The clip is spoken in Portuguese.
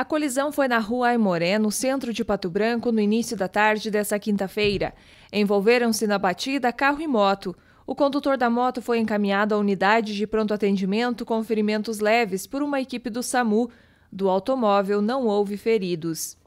A colisão foi na rua Aimoré, no centro de Pato Branco, no início da tarde desta quinta-feira. Envolveram-se na batida carro e moto. O condutor da moto foi encaminhado à unidade de pronto atendimento com ferimentos leves por uma equipe do SAMU. Do automóvel não houve feridos.